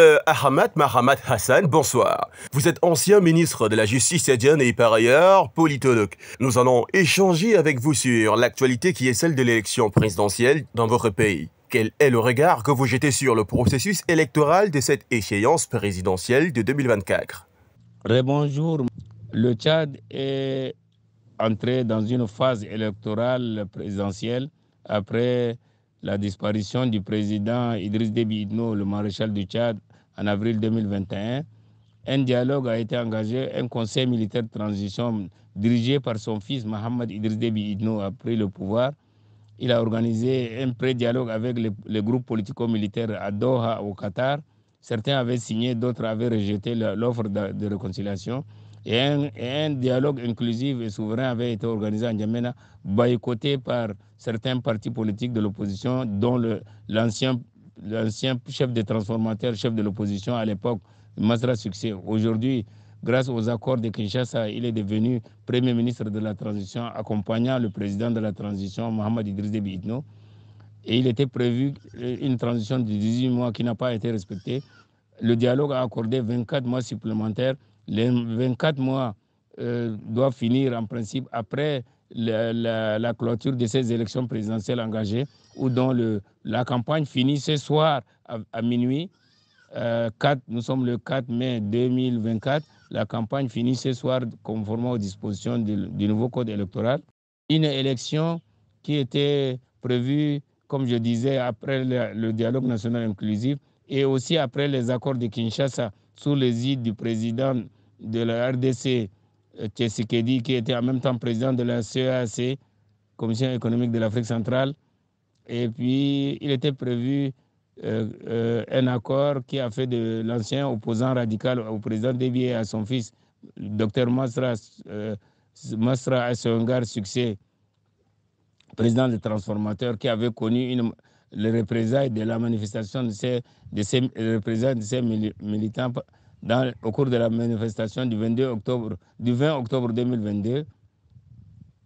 Euh, Ahmad Mahamat Hassan, bonsoir. Vous êtes ancien ministre de la Justice indienne et par ailleurs politologue. Nous allons échanger avec vous sur l'actualité qui est celle de l'élection présidentielle dans votre pays. Quel est le regard que vous jetez sur le processus électoral de cette échéance présidentielle de 2024 Rebonjour. Le Tchad est entré dans une phase électorale présidentielle après la disparition du président Idriss Déby Itno, le maréchal du Tchad, en avril 2021, un dialogue a été engagé, un conseil militaire de transition dirigé par son fils Mohamed Idriss Déby Itno a pris le pouvoir. Il a organisé un pré-dialogue avec les groupes politico-militaires à Doha, au Qatar, Certains avaient signé, d'autres avaient rejeté l'offre de, réconciliation. Et un, dialogue inclusif et souverain avait été organisé à N'Djamena, boycotté par certains partis politiques de l'opposition, dont l'ancien chef des transformateurs, chef de l'opposition à l'époque, Masra Succès. Aujourd'hui, grâce aux accords de Kinshasa, il est devenu Premier ministre de la Transition, accompagnant le président de la Transition, Mohamed Idriss Déby et il était prévu une transition de 18 mois qui n'a pas été respectée. Le dialogue a accordé 24 mois supplémentaires. Les 24 mois euh, doivent finir en principe après la, clôture de ces élections présidentielles engagées, ou dont le, la campagne finit ce soir à, minuit. 4, euh, nous sommes le 4 mai 2024. La campagne finit ce soir conformément aux dispositions du nouveau code électoral. Une élection qui était prévue comme je disais, après le, dialogue national inclusif et aussi après les accords de Kinshasa sous les îles du président de la RDC, euh, Tshisekedi, qui était en même temps président de la CEAC, e Commission économique de l'Afrique centrale. Et puis, il était prévu euh, euh, un accord qui a fait de l'ancien opposant radical au président dévié et à son fils, le docteur Masra, euh, Masra succès président des transformateurs, qui avait connu une, les représailles de la manifestation de ces, de ces de ces militants dans, au cours de la manifestation du 22 octobre, du 20 octobre 2022,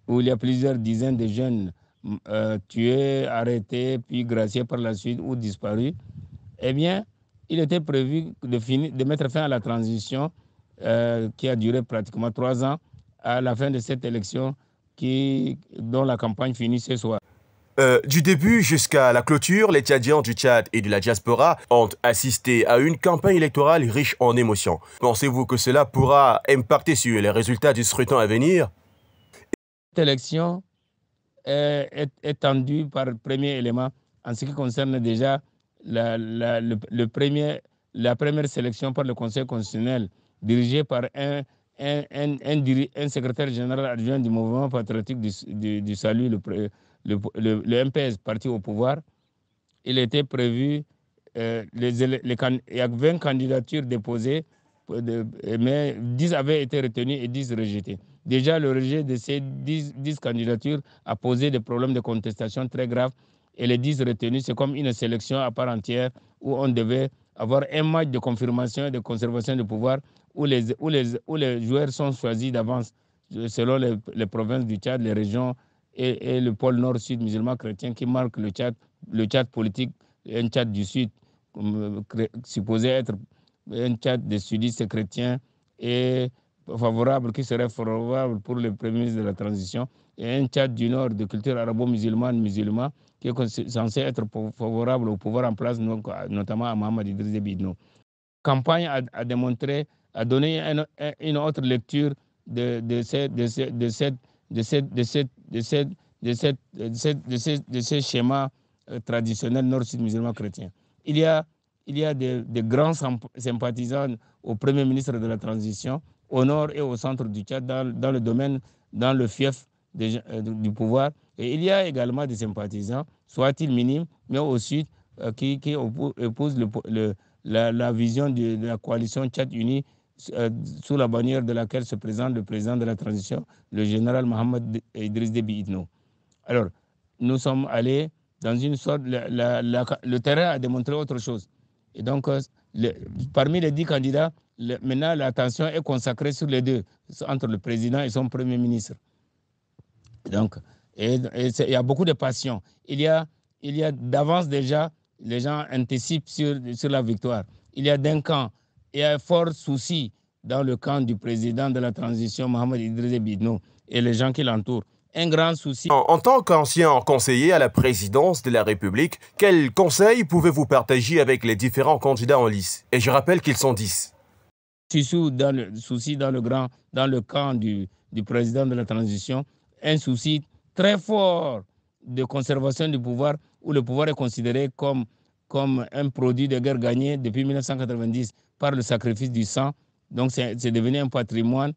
où il y a plusieurs dizaines de jeunes euh, tués, arrêtés, puis graciés par la suite ou disparus. Eh bien, il était prévu de, finir, de mettre fin à la transition euh, qui a duré pratiquement trois ans à la fin de cette élection qui, dont la campagne finit ce soir. Euh, du début jusqu'à la clôture, les Tchadiens du Tchad et de la diaspora ont assisté à une campagne électorale riche en émotions. Pensez-vous que cela pourra impacter sur les résultats du scrutin à venir Cette élection est, tendue par le premier élément en ce qui concerne déjà la, le, premier, la première sélection par le Conseil constitutionnel dirigée par un un, secrétaire général adjoint du mouvement patriotique du, salut, le, le, le, MPS, parti au pouvoir, il était prévu, euh, les, il y a 20 candidatures déposées, euh, euh, mais 10 avaient été retenues et 10 rejetées. Déjà, le rejet de ces 10, 10 candidatures a posé des problèmes de contestation très graves et les 10 retenues, c'est comme une sélection à part entière où on devait avoir un match de confirmation et de conservation du pouvoir où les, les, les joueurs sont choisis d'avance euh, selon les, provinces du Tchad, les régions et, le pôle nord-sud musulman chrétien qui marque le Tchad, le Tchad politique, un Tchad du sud hum, supposé être un Tchad des sudistes chrétiens et favorable, qui serait favorable pour le premier ministre de la transition, et un Tchad du Nord de culture arabo-musulmane musulman qui est censé être favorable au pouvoir en place, notamment à Mohamed Idriss Bidno. Campagne a démontré à donner une autre lecture de, de, cette de, cette, de, cette, de, cette, de, cette, de, cette, de, cette, de, ces, schémas euh, traditionnels nord-sud musulmans chrétien Il y a, il y a des de grands sympathisants au Premier ministre de la Transition, au nord et au centre du Tchad, dans, dans le domaine, dans le fief euh, du pouvoir. Et il y a également des sympathisants, soit-ils minimes, mais au sud, euh, qui, qui la, vision de, de la coalition Tchad unie euh, sous la bannière de laquelle se présente le président de la transition, le général Mohamed Idriss Déby Itno. Alors, nous sommes allés dans une sorte. le terrain a démontré autre chose. Et donc, euh, parmi les dix candidats, maintenant, l'attention est consacrée sur les deux, entre le président et son premier ministre. Donc, il y a beaucoup de passion. Il y a, il y a d'avance déjà, les gens anticipent sur, sur la victoire. Il y a d'un camp il a un fort souci dans le camp du président de la transition, Mohamed Idriss Bidno, et les gens qui l'entourent. Un grand souci. En, tant qu'ancien conseiller à la présidence de la République, quels conseils pouvez-vous partager avec les différents candidats en lice Et je rappelle qu'ils sont 10. Souci dans le, souci dans le, grand, dans le camp du, du président de la transition, un souci très fort de conservation du pouvoir, où le pouvoir est considéré comme, comme un produit de guerre gagnée depuis 1990 par le sacrifice du sang. Donc, c'est devenu un patrimoine.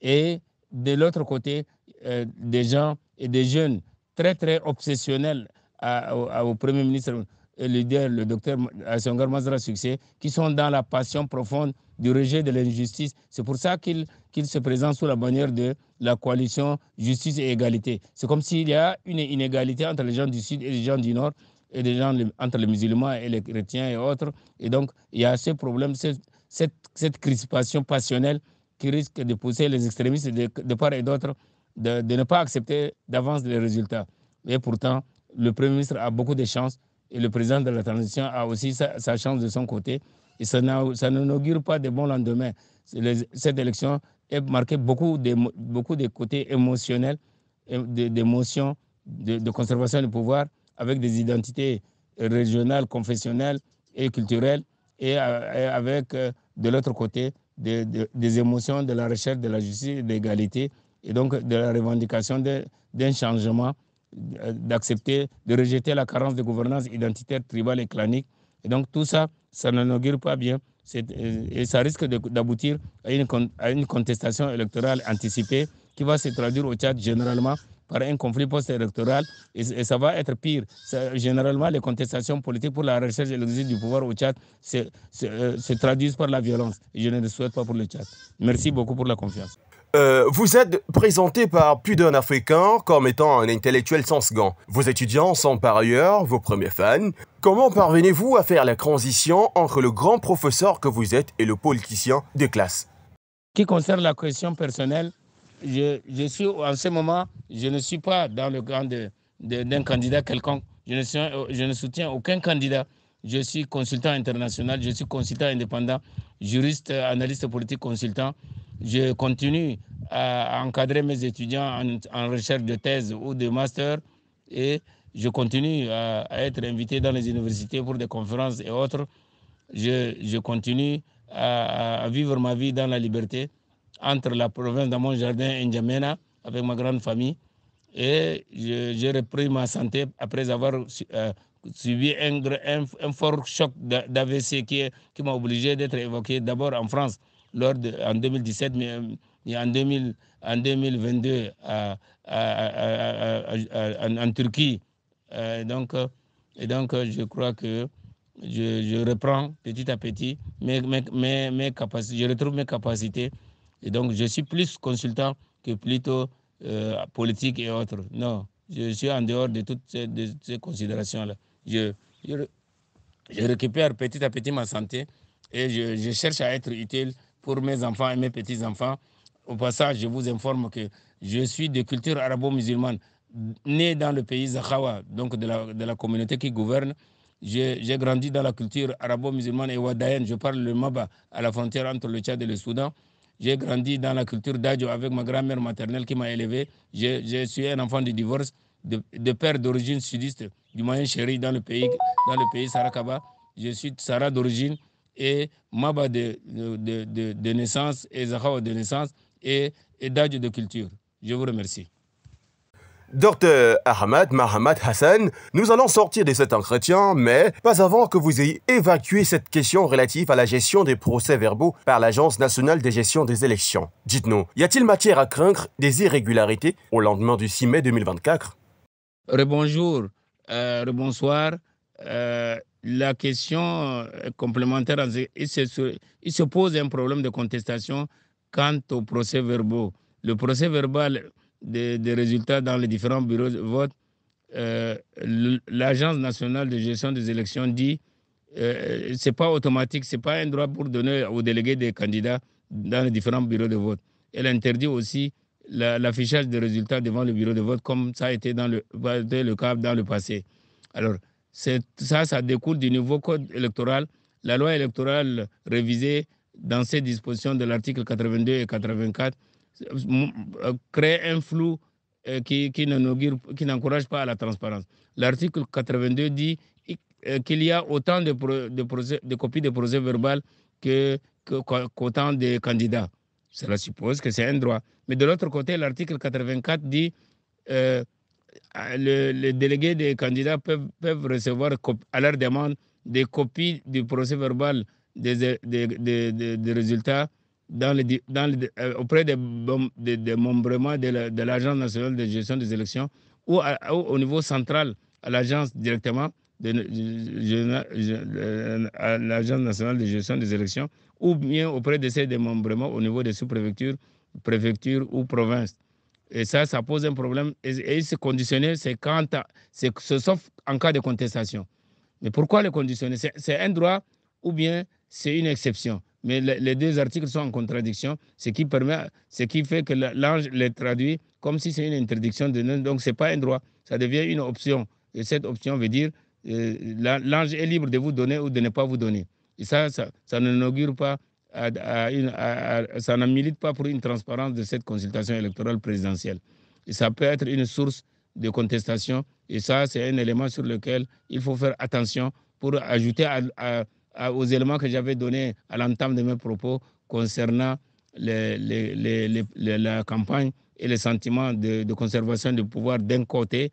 Et de l'autre côté, euh, des gens et des jeunes très, très obsessionnels au Premier ministre, leader, le docteur Asengar Mazra Succès, qui sont dans la passion profonde du rejet de l'injustice. C'est pour ça qu'ils se présentent sous la bannière de la coalition justice et égalité. C'est comme s'il y a une inégalité entre les gens du Sud et les gens du Nord et des gens entre les musulmans et les chrétiens et autres. Et donc, il y a ce problème, cette, cette, crispation passionnelle qui risque de pousser les extrémistes de, part et d'autre de, de, ne pas accepter d'avance les résultats. Et pourtant, le Premier ministre a beaucoup de chances et le président de la transition a aussi sa, chance de son côté. Et ça n'augure pas de bon lendemain. cette élection est marqué beaucoup de, beaucoup de côtés émotionnels, d'émotions, de conservation du pouvoir avec des identités régionales, confessionnelles et culturelles, et, euh, avec, euh, de l'autre côté, des, émotions de la recherche de la justice et de l'égalité, et donc de la revendication d'un changement, euh, d'accepter, de rejeter la carence de gouvernance identitaire, tribale et clanique. Et donc tout ça, ça n'inaugure pas bien, et ça risque d'aboutir à une, à une contestation électorale anticipée qui va se traduire au Tchad généralement par un conflit post-électoral et, ça va être pire. généralement, les contestations politiques pour la recherche et l'exercice du pouvoir au Tchad se, euh, traduisent par la violence. je ne le souhaite pas pour le Tchad. Merci beaucoup pour la confiance. Euh, vous êtes présenté par plus d'un Africain comme étant un intellectuel sans gants Vos étudiants sont par ailleurs vos premiers fans. Comment parvenez-vous à faire la transition entre le grand professeur que vous êtes et le politicien de classe Qui concerne la question personnelle, je, suis en ce moment, je ne suis pas dans le camp d'un candidat quelconque. Je ne, je ne soutiens aucun candidat. Je suis consultant international, je suis consultant indépendant, juriste, analyste politique, consultant. Je continue à, encadrer mes étudiants en, recherche de thèse ou de master et je continue à, être invité dans les universités pour des conférences et autres. Je, continue à vivre ma vie dans la liberté entre la province dans mon jardin N'Djamena avec ma grande famille. Et j'ai repris ma santé après avoir euh, subi un, fort choc d'AVC qui, m'a obligé d'être évoqué d'abord en France lors en 2017, mais, en, 2000, en 2022 en, Turquie. Euh, donc, et donc, je crois que je, reprends petit à petit mes, mes capacités, je retrouve mes capacités et donc, je suis plus consultant que plutôt euh, politique et autres. Non, je suis en dehors de toutes ces, considérations-là. Je, récupère petit à petit ma santé et je, cherche à être utile pour mes enfants et mes petits-enfants. Au passage, je vous informe que je suis de culture arabo-musulmane, né dans le pays Zahawa, donc de la, communauté qui gouverne. J'ai grandi dans la culture arabo-musulmane et wadaïenne. Je parle le maba à la frontière entre le Tchad et le Soudan. J'ai grandi dans la culture d'Adjo avec ma grand-mère maternelle qui m'a élevé. Je, suis un enfant de divorce de, père d'origine sudiste du moyen chéri dans le pays, dans le pays Sarakaba. Je suis Sara d'origine et Maba de, de, de, naissance et Zahawa de naissance et, et d'Adjo de culture. Je vous remercie. Docteur Ahmad Mahamad Hassan, nous allons sortir de cet entretien, mais pas avant que vous ayez évacué cette question relative à la gestion des procès-verbaux par l'Agence nationale de gestion des élections. Dites-nous, y a-t-il matière à craindre des irrégularités au lendemain du 6 mai 2024 Rebonjour, euh, rebonsoir. Euh, la question euh, complémentaire, il se, il se pose un problème de contestation quant aux procès-verbaux. Le procès verbal des, résultats dans les différents bureaux de vote, euh, l'Agence nationale de gestion des élections dit ce euh, c'est pas automatique, c'est pas un droit pour donner aux délégués des candidats dans les différents bureaux de vote. Elle interdit aussi l'affichage des résultats devant le bureau de vote, comme ça a été dans le, le cas dans le passé. Alors, ça, ça découle du nouveau code électoral. La loi électorale révisée dans ses dispositions de l'article 82 et 84 euh, crée un flou euh, qui, qui n'encourage pas à la transparence. L'article 82 dit euh, qu'il y a autant de, de, copies de procès verbal que, qu'autant de candidats. Cela suppose que c'est un droit. Mais de l'autre côté, l'article 84 dit que le, les délégués des candidats peuvent, recevoir à leur demande des copies du procès verbal des résultats dans dans euh, auprès des de, de de l'Agence nationale de gestion des élections ou, au niveau central, à l'agence directement, de, à l'Agence nationale de gestion des élections, ou bien auprès de ces démembrements au niveau des sous-préfectures, préfectures ou provinces. Et ça, ça pose un problème. Et, et se conditionner, c'est quand, c'est, sauf en cas de contestation. Mais pourquoi le conditionner c'est un droit ou bien c'est une exception mais les deux articles sont en contradiction, ce qui, permet, ce qui fait que l'ange les traduit comme si c'est une interdiction de nous. Donc, ce n'est pas un droit, ça devient une option. Et cette option veut dire que euh, l'ange est libre de vous donner ou de ne pas vous donner. Et ça, ça, ça n'inaugure pas, ça ne milite pas pour une transparence de cette consultation électorale présidentielle. Et ça peut être une source de contestation. Et ça, c'est un élément sur lequel il faut faire attention pour ajouter à aux éléments que j'avais donnés à l'entame de mes propos concernant la campagne et les sentiments de, conservation du pouvoir d'un côté,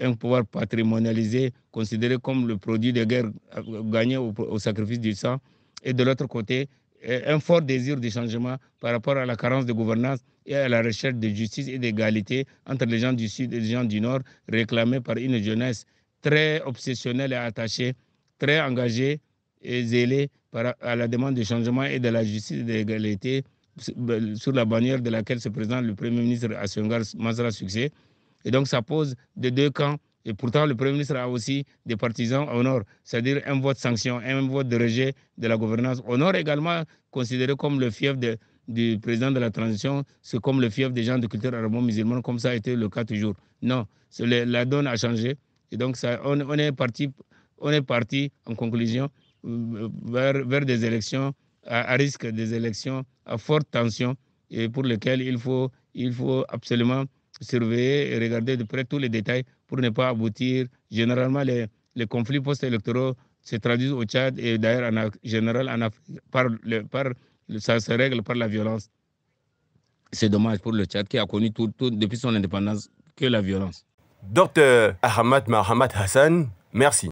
un pouvoir patrimonialisé, considéré comme le produit de guerre euh, gagné au, sacrifice du sang, et de l'autre côté, euh, un fort désir de changement par rapport à la carence de gouvernance et à la recherche de justice et d'égalité entre les gens du Sud et les gens du Nord, réclamé par une jeunesse très obsessionnelle et attachée, très engagée et zélé à la demande de changement et de la justice et de l'égalité sur la bannière de laquelle se présente le Premier ministre Assungar Mazra Succès. Et donc ça pose de deux camps. Et pourtant, le Premier ministre a aussi des partisans au nord, c'est-à-dire un vote sanction, un vote de rejet de la gouvernance. Au nord également, considéré comme le fief du président de la transition, c'est comme le fief des gens de culture arabo-musulmane, comme ça a été le cas toujours. Non, la donne a changé. Et donc, ça, on est parti, on est parti en conclusion euh, vers, des élections à, risque, des élections à forte tension et pour lesquelles il faut, il faut absolument surveiller et regarder de près tous les détails pour ne pas aboutir. Généralement, les, les conflits post-électoraux se traduisent au Tchad et d'ailleurs en général en Afrique, par, le, par ça se règle par la violence. C'est dommage pour le Tchad qui a connu tout, depuis son indépendance que la violence. Docteur Ahmad Mahamad Hassan, merci.